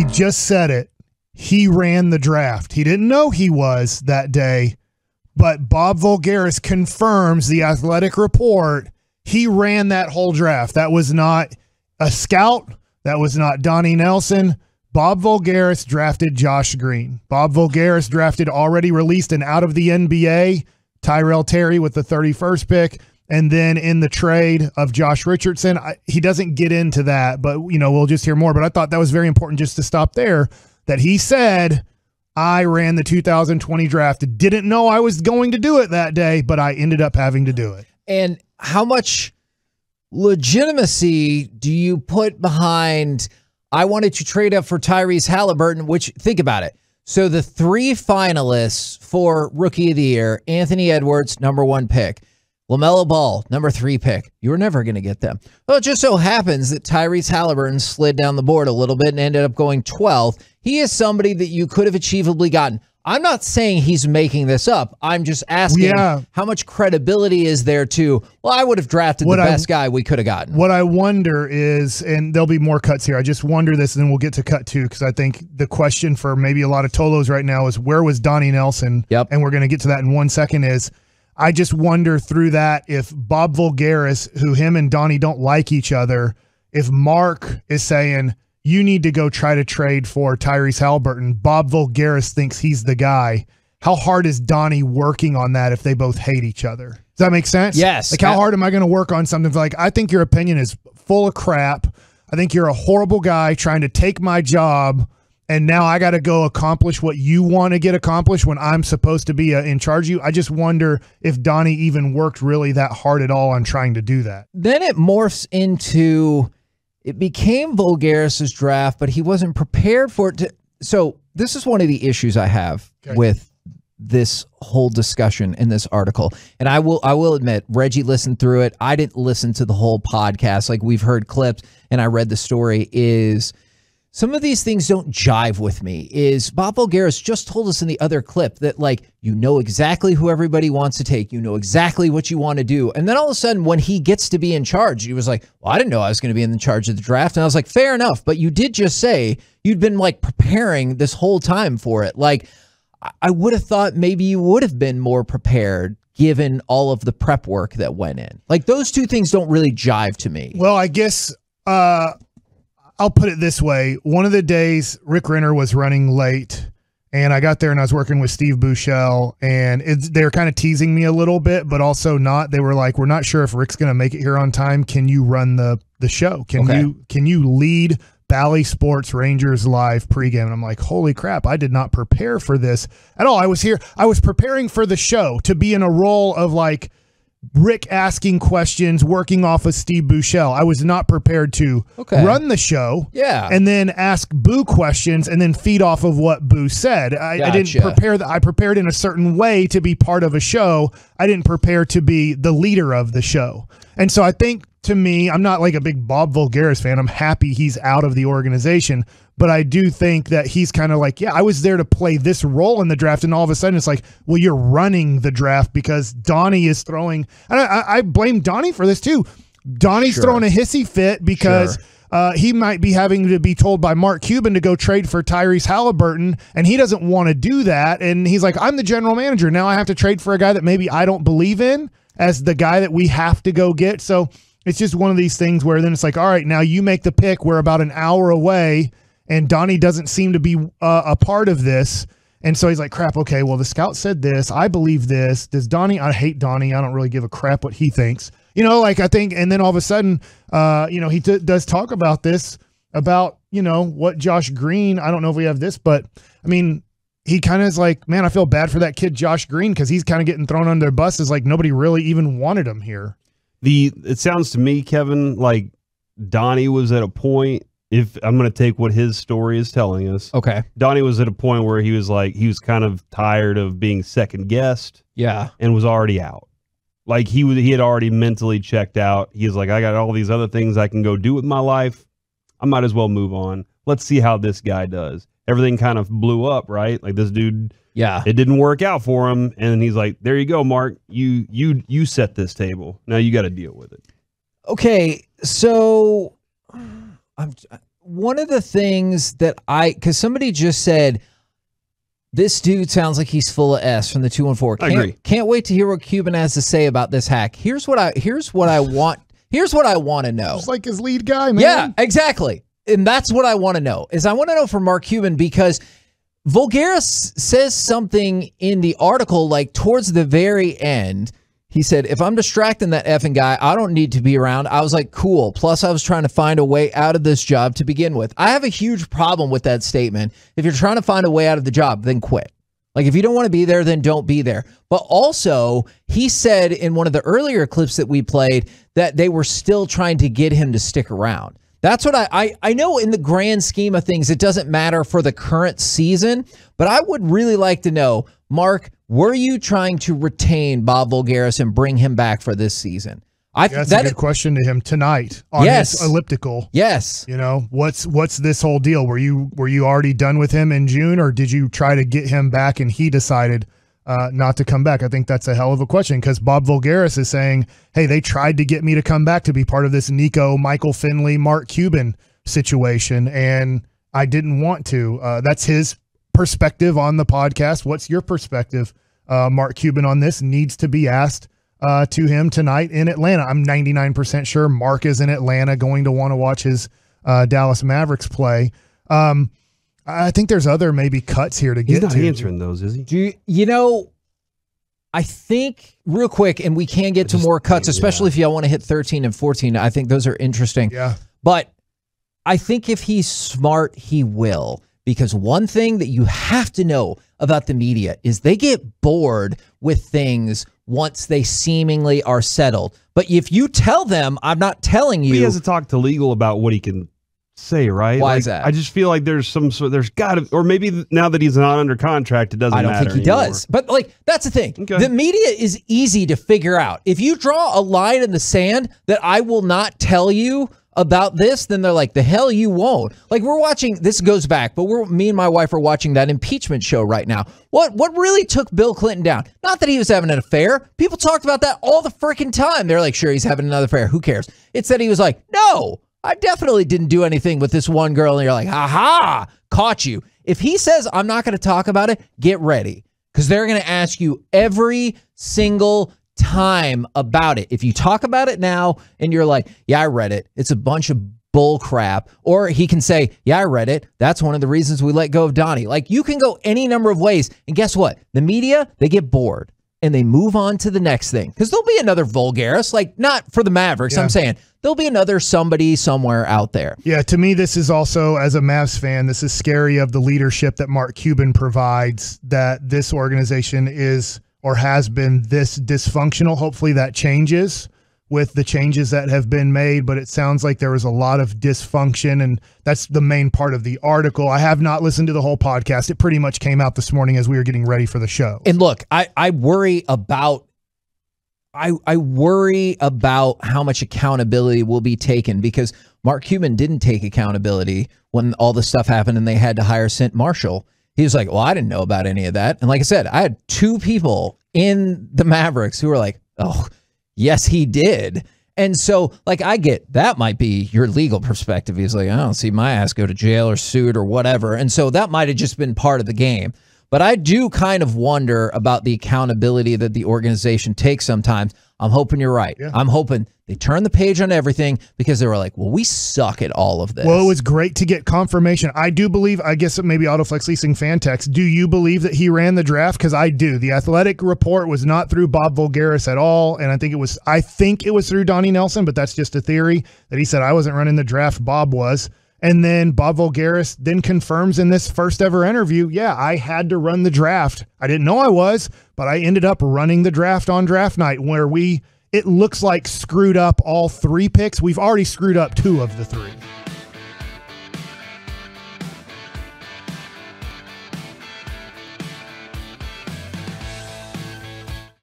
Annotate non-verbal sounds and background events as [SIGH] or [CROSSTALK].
He just said it. He ran the draft. He didn't know he was that day, but Bob Vulgaris confirms the athletic report. He ran that whole draft. That was not a scout. That was not Donnie Nelson. Bob Vulgaris drafted Josh Green. Bob Vulgaris drafted already released and out of the NBA Tyrell Terry with the 31st pick. And then in the trade of Josh Richardson, I, he doesn't get into that, but you know we'll just hear more. But I thought that was very important just to stop there. That he said, "I ran the 2020 draft. Didn't know I was going to do it that day, but I ended up having to do it." And how much legitimacy do you put behind? I wanted to trade up for Tyrese Halliburton. Which think about it. So the three finalists for Rookie of the Year: Anthony Edwards, number one pick. LaMelo Ball, number three pick. You were never going to get them. Well, it just so happens that Tyrese Halliburton slid down the board a little bit and ended up going 12. He is somebody that you could have achievably gotten. I'm not saying he's making this up. I'm just asking yeah. how much credibility is there to, well, I would have drafted what the best I, guy we could have gotten. What I wonder is, and there'll be more cuts here. I just wonder this, and then we'll get to cut two, because I think the question for maybe a lot of Tolos right now is where was Donnie Nelson? Yep. And we're going to get to that in one second is – I just wonder through that if Bob Vulgaris, who him and Donnie don't like each other, if Mark is saying, you need to go try to trade for Tyrese Halliburton, Bob Vulgaris thinks he's the guy. How hard is Donnie working on that if they both hate each other? Does that make sense? Yes. Like, how hard am I going to work on something? Like, I think your opinion is full of crap. I think you're a horrible guy trying to take my job and now I got to go accomplish what you want to get accomplished when I'm supposed to be uh, in charge of you. I just wonder if Donnie even worked really that hard at all on trying to do that. Then it morphs into it became Vulgaris's draft, but he wasn't prepared for it. To, so this is one of the issues I have okay. with this whole discussion in this article. And I will I will admit Reggie listened through it. I didn't listen to the whole podcast like we've heard clips and I read the story is some of these things don't jive with me. Is Bob Vulgaris just told us in the other clip that like you know exactly who everybody wants to take, you know exactly what you want to do, and then all of a sudden when he gets to be in charge, he was like, "Well, I didn't know I was going to be in charge of the draft," and I was like, "Fair enough," but you did just say you'd been like preparing this whole time for it. Like, I would have thought maybe you would have been more prepared given all of the prep work that went in. Like those two things don't really jive to me. Well, I guess uh, I'll put it this way. One of the days Rick Renner was running late and I got there and I was working with Steve Bouchel and they were kind of teasing me a little bit, but also not. They were like, we're not sure if Rick's going to make it here on time. Can you run the, the show? Can okay. you, can you lead Bally Sports Rangers live pregame. And I'm like, holy crap, I did not prepare for this at all. I was here, I was preparing for the show to be in a role of like Rick asking questions, working off of Steve Bouchel. I was not prepared to okay. run the show, yeah, and then ask Boo questions and then feed off of what Boo said. I, gotcha. I didn't prepare that. I prepared in a certain way to be part of a show. I didn't prepare to be the leader of the show, and so I think to me, I'm not like a big Bob Vulgaris fan. I'm happy he's out of the organization, but I do think that he's kind of like, yeah, I was there to play this role in the draft, and all of a sudden it's like, well, you're running the draft because Donnie is throwing. And I, I blame Donnie for this too. Donnie's sure. throwing a hissy fit because. Sure. Uh, he might be having to be told by Mark Cuban to go trade for Tyrese Halliburton, and he doesn't want to do that. And he's like, I'm the general manager. Now I have to trade for a guy that maybe I don't believe in as the guy that we have to go get. So it's just one of these things where then it's like, all right, now you make the pick. We're about an hour away and Donnie doesn't seem to be uh, a part of this. And so he's like, crap, okay, well, the scout said this. I believe this. Does Donnie, I hate Donnie. I don't really give a crap what he thinks. You know, like I think, and then all of a sudden, uh, you know, he t- does talk about this, about, you know, what Josh Green, I don't know if we have this, but I mean, he kind of is like, man, I feel bad for that kid, Josh Green, because he's kind of getting thrown under the bus. Is like nobody really even wanted him here. The, it sounds to me, Kevin, like Donnie was at a point if I'm going to take what his story is telling us. Okay. Donnie was at a point where he was like, he was kind of tired of being second guessed. Yeah. And was already out. Like he was, he had already mentally checked out. He's like, I got all these other things I can go do with my life. I might as well move on. Let's see how this guy does. Everything kind of blew up, right? Like this dude. Yeah. It didn't work out for him. And he's like, there you go, Mark. You, you, you set this table. Now you got to deal with it. Okay. So I'm uh, one of the things that I because somebody just said this dude sounds like he's full of S from the 214. Can't, I agree. Can't wait to hear what Cuban has to say about this hack. Here's what I here's what I [LAUGHS] want. Here's what I want to know. Just like his lead guy, man. Yeah, exactly. And that's what I want to know. Is I want to know from Mark Cuban because Vulgaris says something in the article like towards the very end he said, if I'm distracting that effing guy, I don't need to be around. I was like, cool. Plus, I was trying to find a way out of this job to begin with. I have a huge problem with that statement. If you're trying to find a way out of the job, then quit. Like, if you don't want to be there, then don't be there. But also, he said in one of the earlier clips that we played that they were still trying to get him to stick around. That's what I, I, I know in the grand scheme of things, it doesn't matter for the current season, but I would really like to know Mark, were you trying to retain Bob Vulgaris and bring him back for this season? I yeah, that's that a good question to him tonight on yes. this elliptical. Yes. You know, what's what's this whole deal? Were you were you already done with him in June or did you try to get him back and he decided uh, not to come back? I think that's a hell of a question because Bob Vulgaris is saying, hey, they tried to get me to come back to be part of this Nico, Michael Finley, Mark Cuban situation, and I didn't want to. Uh, that's his perspective on the podcast. What's your perspective, uh, Mark Cuban, on this? Needs to be asked uh, to him tonight in Atlanta. I'm 99% sure Mark is in Atlanta going to want to watch his uh, Dallas Mavericks play. Um, I think there's other maybe cuts here to get He's not to. answering those, is he? Do you, you know, I think real quick, and we can get I to just, more cuts, especially yeah. if y'all want to hit 13 and 14. I think those are interesting. Yeah. But I think if he's smart, he will because one thing that you have to know about the media is they get bored with things once they seemingly are settled. But if you tell them, I'm not telling you. He has to talk to legal about what he can say, right? Why like, is that? I just feel like there's some sort. There's got to, or maybe now that he's not under contract, it doesn't. I don't think he anymore. does. But like that's the thing. Okay. The media is easy to figure out. If you draw a line in the sand that I will not tell you about this, then they're like, the hell you won't. Like we're watching this goes back, but we're me and my wife are watching that impeachment show right now. What what really took Bill Clinton down? Not that he was having an affair. People talked about that all the freaking time. They're like, sure, he's having another affair. Who cares? It's that he was like, no, I definitely didn't do anything with this one girl. And you're like, aha, caught you. If he says I'm not gonna talk about it, get ready. Because they're gonna ask you every single time about it. If you talk about it now and you're like, yeah, I read it, it's a bunch of bull crap. Or he can say, yeah, I read it. That's one of the reasons we let go of Donnie. Like you can go any number of ways. And guess what? The media, they get bored and they move on to the next thing. Because there'll be another Vulgaris, like not for the Mavericks, yeah. I'm saying. There'll be another somebody somewhere out there. Yeah, to me, this is also, as a Mavs fan, this is scary of the leadership that Mark Cuban provides that this organization is – or has been this dysfunctional. Hopefully that changes with the changes that have been made, but it sounds like there was a lot of dysfunction, and that's the main part of the article. I have not listened to the whole podcast. It pretty much came out this morning as we were getting ready for the show. And look, I, I worry about I, I worry about how much accountability will be taken because Mark Cuban didn't take accountability when all the stuff happened and they had to hire Sint Marshall he was like, well, I didn't know about any of that. And like I said, I had two people in the Mavericks who were like, oh, yes, he did. And so, like, I get that might be your legal perspective. He's like, I don't see my ass go to jail or sued or whatever. And so that might have just been part of the game. But I do kind of wonder about the accountability that the organization takes sometimes. I'm hoping you're right. Yeah. I'm hoping they turn the page on everything because they were like, well, we suck at all of this. Well, it was great to get confirmation. I do believe, I guess maybe Autoflex Leasing Fantex, do you believe that he ran the draft? Because I do. The athletic report was not through Bob Vulgaris at all. And I think it was, I think it was through Donnie Nelson, but that's just a theory that he said, I wasn't running the draft. Bob was. And then Bob Vulgaris then confirms in this first ever interview, yeah, I had to run the draft. I didn't know I was, but I ended up running the draft on draft night where we, it looks like, screwed up all three picks. We've already screwed up two of the three.